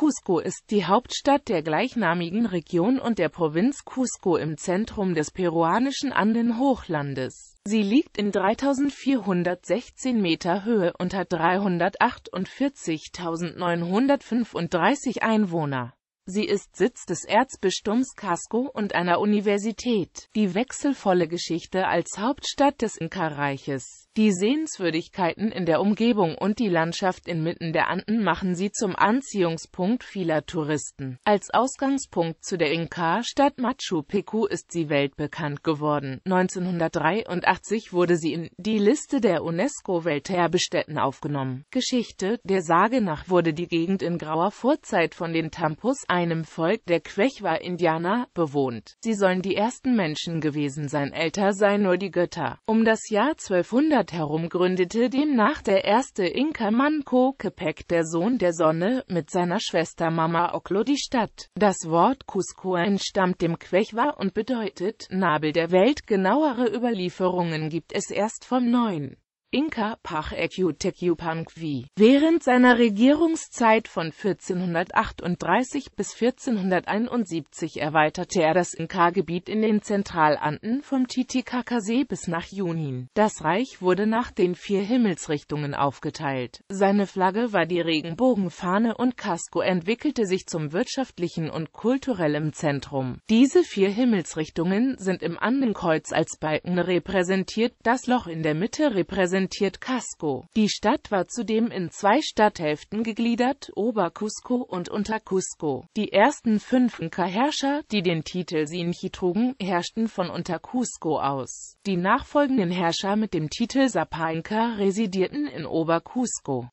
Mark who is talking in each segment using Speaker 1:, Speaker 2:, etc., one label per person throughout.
Speaker 1: Cusco ist die Hauptstadt der gleichnamigen Region und der Provinz Cusco im Zentrum des peruanischen Andenhochlandes. Sie liegt in 3416 Meter Höhe und hat 348.935 Einwohner. Sie ist Sitz des Erzbistums Casco und einer Universität. Die wechselvolle Geschichte als Hauptstadt des Inka-Reiches. Die Sehenswürdigkeiten in der Umgebung und die Landschaft inmitten der Anden machen sie zum Anziehungspunkt vieler Touristen. Als Ausgangspunkt zu der Inka-Stadt Machu Picchu ist sie weltbekannt geworden. 1983 wurde sie in die Liste der UNESCO-Welterbestätten aufgenommen. Geschichte Der Sage nach wurde die Gegend in grauer Vorzeit von den Tampus einem Volk der Quechua-Indianer, bewohnt. Sie sollen die ersten Menschen gewesen sein, älter seien nur die Götter. Um das Jahr 1200 herum gründete demnach der erste Inka Manco Capac, der Sohn der Sonne, mit seiner Schwester Mama Oklo die Stadt. Das Wort Cusco entstammt dem Quechua und bedeutet Nabel der Welt. Genauere Überlieferungen gibt es erst vom 9. Inka Pach Ekjutekjupankwi. Während seiner Regierungszeit von 1438 bis 1471 erweiterte er das Inka-Gebiet in den Zentralanden vom Titicacasee bis nach Junin. Das Reich wurde nach den vier Himmelsrichtungen aufgeteilt. Seine Flagge war die Regenbogenfahne und Casco entwickelte sich zum wirtschaftlichen und kulturellen Zentrum. Diese vier Himmelsrichtungen sind im Andenkreuz als Balken repräsentiert, das Loch in der Mitte repräsentiert repräsentiert Casco. Die Stadt war zudem in zwei Stadthälften gegliedert, Obercusco und Untercusco. Die ersten fünf Inka-Herrscher, die den Titel Sinchi trugen, herrschten von Untercusco aus. Die nachfolgenden Herrscher mit dem Titel Sapa-Inka residierten in Obercusco.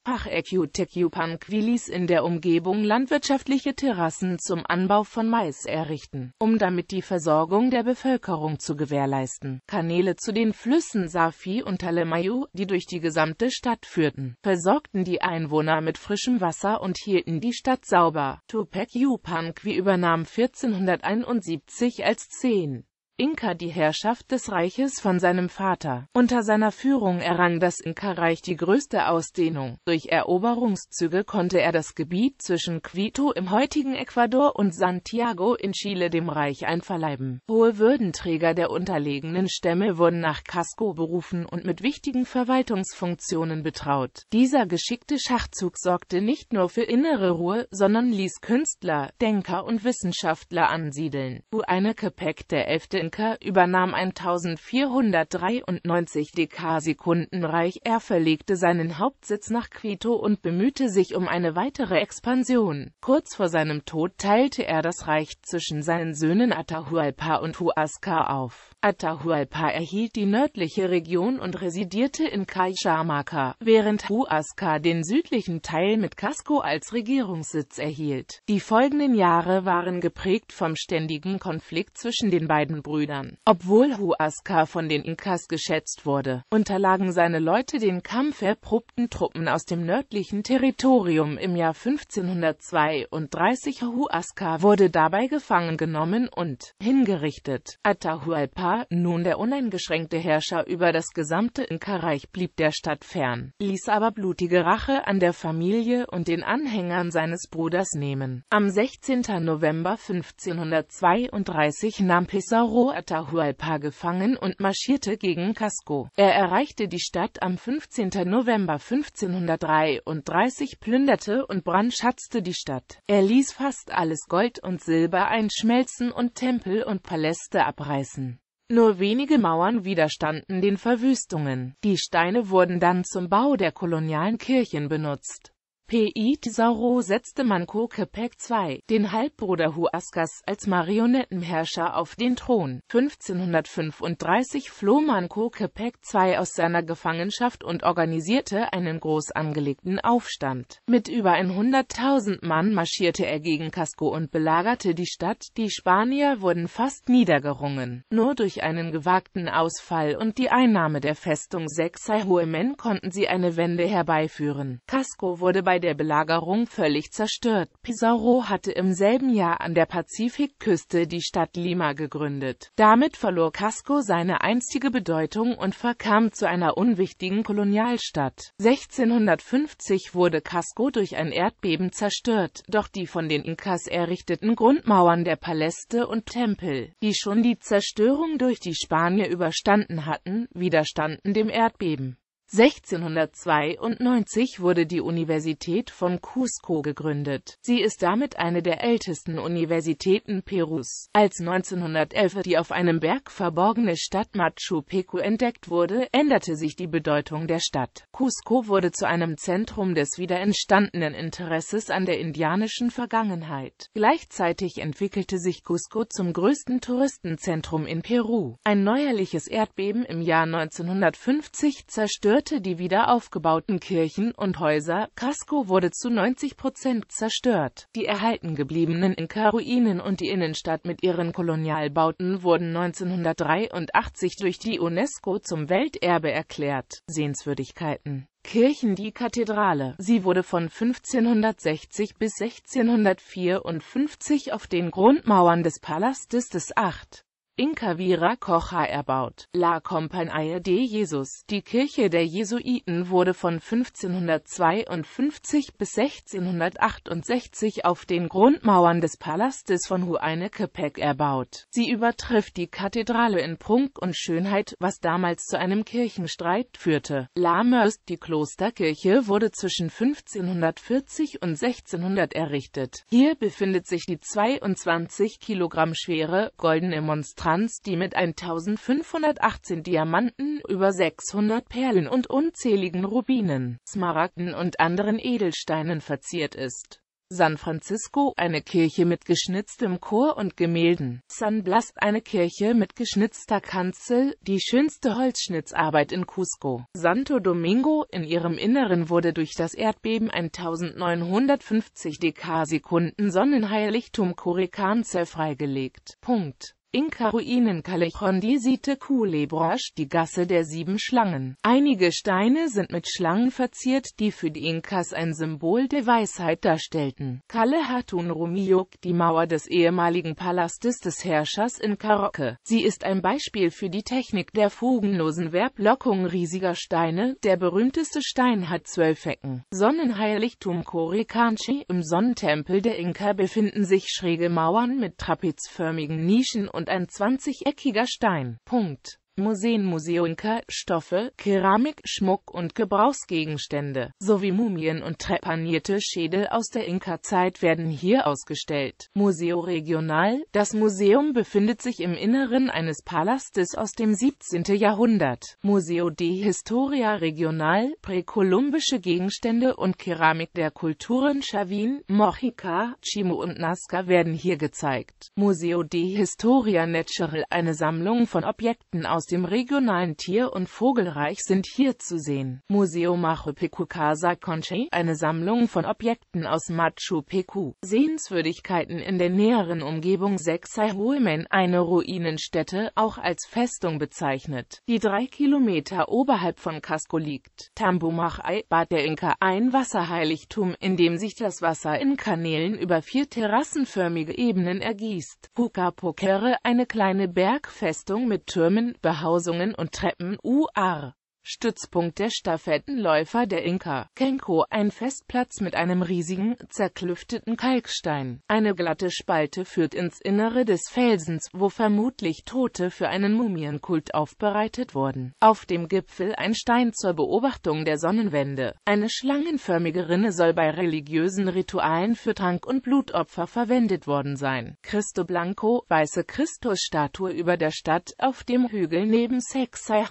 Speaker 1: ließ in der Umgebung landwirtschaftliche Terrassen zum Anbau von Mais errichten, um damit die Versorgung der Bevölkerung zu gewährleisten. Kanäle zu den Flüssen Safi und Talemayu, die durch die gesamte Stadt führten, versorgten die Einwohner mit frischem Wasser und hielten die Stadt sauber. Tupac Yupanqui übernahm 1471 als 10. Inka die Herrschaft des Reiches von seinem Vater. Unter seiner Führung errang das Inka-Reich die größte Ausdehnung. Durch Eroberungszüge konnte er das Gebiet zwischen Quito im heutigen Ecuador und Santiago in Chile dem Reich einverleiben. Hohe Würdenträger der unterlegenen Stämme wurden nach Casco berufen und mit wichtigen Verwaltungsfunktionen betraut. Dieser geschickte Schachzug sorgte nicht nur für innere Ruhe, sondern ließ Künstler, Denker und Wissenschaftler ansiedeln. Huayna Capac, der elfte Imker übernahm 1493 Dekarsekunden reich. Er verlegte seinen Hauptsitz nach Quito und bemühte sich um eine weitere Expansion. Kurz vor seinem Tod teilte er das Reich zwischen seinen Söhnen Atahualpa und Huasca auf. Atahualpa erhielt die nördliche Region und residierte in Caixamarca, während Huasca den südlichen Teil mit Casco als Regierungssitz erhielt. Die folgenden Jahre waren geprägt vom ständigen Konflikt zwischen den beiden Brüdern. Obwohl Huasca von den Inkas geschätzt wurde, unterlagen seine Leute den kampferprobten Truppen aus dem nördlichen Territorium im Jahr 1532. Huasca wurde dabei gefangen genommen und hingerichtet. Atahualpa nun der uneingeschränkte Herrscher über das gesamte Inka-Reich, blieb der Stadt fern, ließ aber blutige Rache an der Familie und den Anhängern seines Bruders nehmen. Am 16. November 1532 nahm Pizarro Atahualpa gefangen und marschierte gegen Casco. Er erreichte die Stadt am 15. November 1533, plünderte und brandschatzte die Stadt. Er ließ fast alles Gold und Silber einschmelzen und Tempel und Paläste abreißen. Nur wenige Mauern widerstanden den Verwüstungen. Die Steine wurden dann zum Bau der kolonialen Kirchen benutzt. P.I. Tesauro setzte Manco Capac II, den Halbbruder Huascas, als Marionettenherrscher auf den Thron. 1535 floh Manco Capac II aus seiner Gefangenschaft und organisierte einen groß angelegten Aufstand. Mit über 100.000 Mann marschierte er gegen Casco und belagerte die Stadt, die Spanier wurden fast niedergerungen. Nur durch einen gewagten Ausfall und die Einnahme der Festung Sexay konnten sie eine Wende herbeiführen. Casco wurde bei bei der Belagerung völlig zerstört. Pizarro hatte im selben Jahr an der Pazifikküste die Stadt Lima gegründet. Damit verlor Casco seine einstige Bedeutung und verkam zu einer unwichtigen Kolonialstadt. 1650 wurde Casco durch ein Erdbeben zerstört, doch die von den Inkas errichteten Grundmauern der Paläste und Tempel, die schon die Zerstörung durch die Spanier überstanden hatten, widerstanden dem Erdbeben. 1692 wurde die Universität von Cusco gegründet. Sie ist damit eine der ältesten Universitäten Perus. Als 1911 die auf einem Berg verborgene Stadt Machu Picchu entdeckt wurde, änderte sich die Bedeutung der Stadt. Cusco wurde zu einem Zentrum des wieder entstandenen Interesses an der indianischen Vergangenheit. Gleichzeitig entwickelte sich Cusco zum größten Touristenzentrum in Peru. Ein neuerliches Erdbeben im Jahr 1950 zerstörte zerstörte die aufgebauten Kirchen und Häuser, Casco wurde zu 90 Prozent zerstört. Die erhalten gebliebenen Inka-Ruinen und die Innenstadt mit ihren Kolonialbauten wurden 1983 durch die UNESCO zum Welterbe erklärt. Sehenswürdigkeiten Kirchen die Kathedrale. Sie wurde von 1560 bis 1654 auf den Grundmauern des Palastes des 8. Incavira Kocha erbaut. La Compañía de Jesus Die Kirche der Jesuiten wurde von 1552 bis 1668 auf den Grundmauern des Palastes von Huayne-Quepec erbaut. Sie übertrifft die Kathedrale in Prunk und Schönheit, was damals zu einem Kirchenstreit führte. La Merced Die Klosterkirche wurde zwischen 1540 und 1600 errichtet. Hier befindet sich die 22 Kilogramm schwere, goldene Monstranz Franz, die mit 1518 Diamanten, über 600 Perlen und unzähligen Rubinen, Smaragden und anderen Edelsteinen verziert ist. San Francisco, eine Kirche mit geschnitztem Chor und Gemälden. San Blas, eine Kirche mit geschnitzter Kanzel, die schönste Holzschnitzarbeit in Cusco. Santo Domingo, in ihrem Inneren wurde durch das Erdbeben 1950 Dekasekunden Sonnenheiligtum Coricanze freigelegt. Punkt. Inka-Ruinen Calechondisite Culebrosch die Gasse der sieben Schlangen. Einige Steine sind mit Schlangen verziert, die für die Inkas ein Symbol der Weisheit darstellten. Kalle Hatun Rumiuk, die Mauer des ehemaligen Palastes des Herrschers in Karoke. Sie ist ein Beispiel für die Technik der fugenlosen Verblockung riesiger Steine. Der berühmteste Stein hat zwölf Ecken. Sonnenheiligtum Korekanchi Im Sonnentempel der Inka befinden sich schräge Mauern mit trapezförmigen Nischen und und ein zwanzigeckiger Stein. Punkt. Museen Museuinka, Stoffe, Keramik, Schmuck und Gebrauchsgegenstände, sowie Mumien und trepanierte Schädel aus der Inka-Zeit werden hier ausgestellt. Museo Regional Das Museum befindet sich im Inneren eines Palastes aus dem 17. Jahrhundert. Museo de Historia Regional Präkolumbische Gegenstände und Keramik der Kulturen Chavin, Mojica, Chimo und Nazca werden hier gezeigt. Museo de Historia Natural Eine Sammlung von Objekten aus aus dem regionalen Tier- und Vogelreich sind hier zu sehen. Museo Machu Picchu Casa Conche, eine Sammlung von Objekten aus Machu Picchu. Sehenswürdigkeiten in der näheren Umgebung Sexayhuemen, eine Ruinenstätte, auch als Festung bezeichnet, die drei Kilometer oberhalb von Casco liegt. Tambumachai, Bad der Inka, ein Wasserheiligtum, in dem sich das Wasser in Kanälen über vier terrassenförmige Ebenen ergießt. Puka Pokere, eine kleine Bergfestung mit Türmen, Behausungen und Treppen UR. Stützpunkt der Stafettenläufer der Inka. Kenko, ein Festplatz mit einem riesigen, zerklüfteten Kalkstein. Eine glatte Spalte führt ins Innere des Felsens, wo vermutlich Tote für einen Mumienkult aufbereitet wurden. Auf dem Gipfel ein Stein zur Beobachtung der Sonnenwende. Eine schlangenförmige Rinne soll bei religiösen Ritualen für Trank- und Blutopfer verwendet worden sein. Cristo Blanco, weiße Christusstatue über der Stadt auf dem Hügel neben Sexay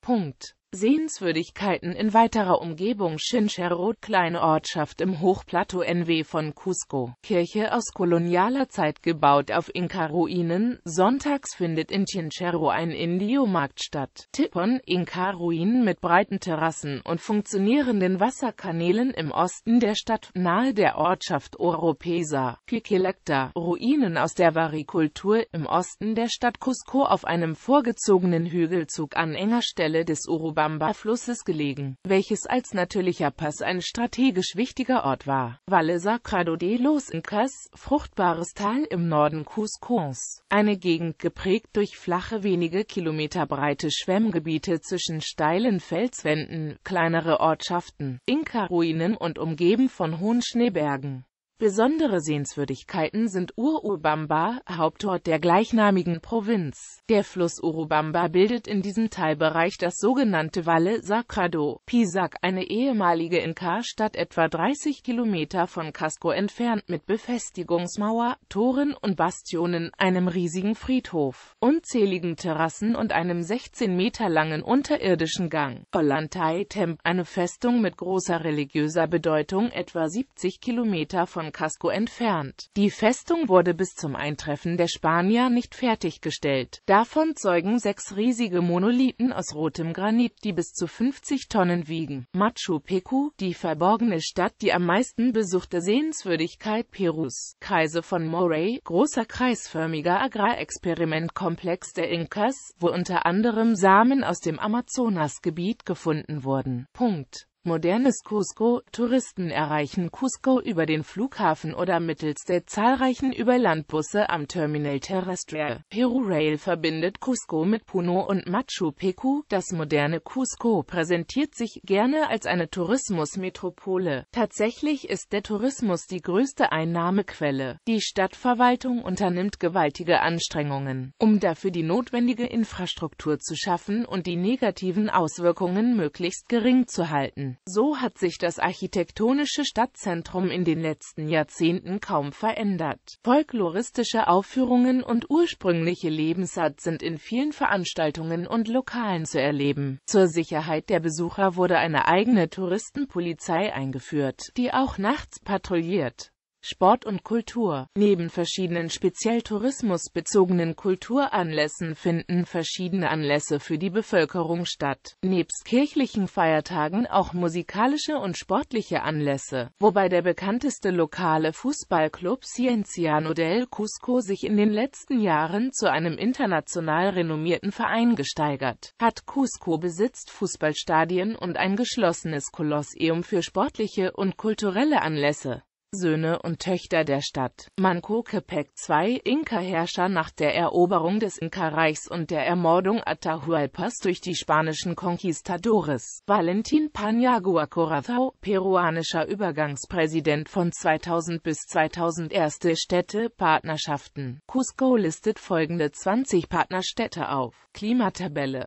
Speaker 1: Punkt. Sehenswürdigkeiten in weiterer Umgebung Chincherrot Kleine Ortschaft im Hochplateau NW von Cusco. Kirche aus kolonialer Zeit gebaut auf Inka-Ruinen. Sonntags findet in Chincherro ein Indio-Markt statt. Tippon, Inka-Ruinen mit breiten Terrassen und funktionierenden Wasserkanälen im Osten der Stadt, nahe der Ortschaft Oropesa. Piquelecta, Ruinen aus der Varikultur im Osten der Stadt Cusco auf einem vorgezogenen Hügelzug an enger Stelle des Urubá Bamba-Flusses gelegen, welches als natürlicher Pass ein strategisch wichtiger Ort war. Valle Sacrado de los Incas, fruchtbares Tal im Norden Cuscos, eine Gegend geprägt durch flache wenige Kilometer breite Schwemmgebiete zwischen steilen Felswänden, kleinere Ortschaften, Inka-Ruinen und umgeben von hohen Schneebergen. Besondere Sehenswürdigkeiten sind Urubamba, Hauptort der gleichnamigen Provinz. Der Fluss Urubamba bildet in diesem Teilbereich das sogenannte Valle Sacrado, Pisac, eine ehemalige Inka-Stadt etwa 30 Kilometer von Casco entfernt mit Befestigungsmauer, Toren und Bastionen, einem riesigen Friedhof, unzähligen Terrassen und einem 16 Meter langen unterirdischen Gang. Ollantay Temp, eine Festung mit großer religiöser Bedeutung etwa 70 Kilometer von Casco entfernt. Die Festung wurde bis zum Eintreffen der Spanier nicht fertiggestellt. Davon zeugen sechs riesige Monolithen aus rotem Granit, die bis zu 50 Tonnen wiegen. Machu Picchu, die verborgene Stadt, die am meisten besuchte Sehenswürdigkeit Perus. Kreise von Moray, großer kreisförmiger Agrarexperimentkomplex der Inkas, wo unter anderem Samen aus dem Amazonasgebiet gefunden wurden. Punkt. Modernes Cusco Touristen erreichen Cusco über den Flughafen oder mittels der zahlreichen Überlandbusse am Terminal Terrestre. Peru Rail verbindet Cusco mit Puno und Machu Picchu. Das moderne Cusco präsentiert sich gerne als eine Tourismusmetropole. Tatsächlich ist der Tourismus die größte Einnahmequelle. Die Stadtverwaltung unternimmt gewaltige Anstrengungen, um dafür die notwendige Infrastruktur zu schaffen und die negativen Auswirkungen möglichst gering zu halten. So hat sich das architektonische Stadtzentrum in den letzten Jahrzehnten kaum verändert. Folkloristische Aufführungen und ursprüngliche Lebensart sind in vielen Veranstaltungen und Lokalen zu erleben. Zur Sicherheit der Besucher wurde eine eigene Touristenpolizei eingeführt, die auch nachts patrouilliert. Sport und Kultur. Neben verschiedenen speziell tourismusbezogenen Kulturanlässen finden verschiedene Anlässe für die Bevölkerung statt, nebst kirchlichen Feiertagen auch musikalische und sportliche Anlässe, wobei der bekannteste lokale Fußballclub Cienciano del Cusco sich in den letzten Jahren zu einem international renommierten Verein gesteigert hat. Cusco besitzt Fußballstadien und ein geschlossenes Kolosseum für sportliche und kulturelle Anlässe. Söhne und Töchter der Stadt. Manco-Kepec II Inka-Herrscher nach der Eroberung des Inka-Reichs und der Ermordung Atahualpas durch die spanischen Conquistadores. Valentin Paniagua Corazao, peruanischer Übergangspräsident von 2000 bis 2001 Städte Partnerschaften. Cusco listet folgende 20 Partnerstädte auf. Klimatabelle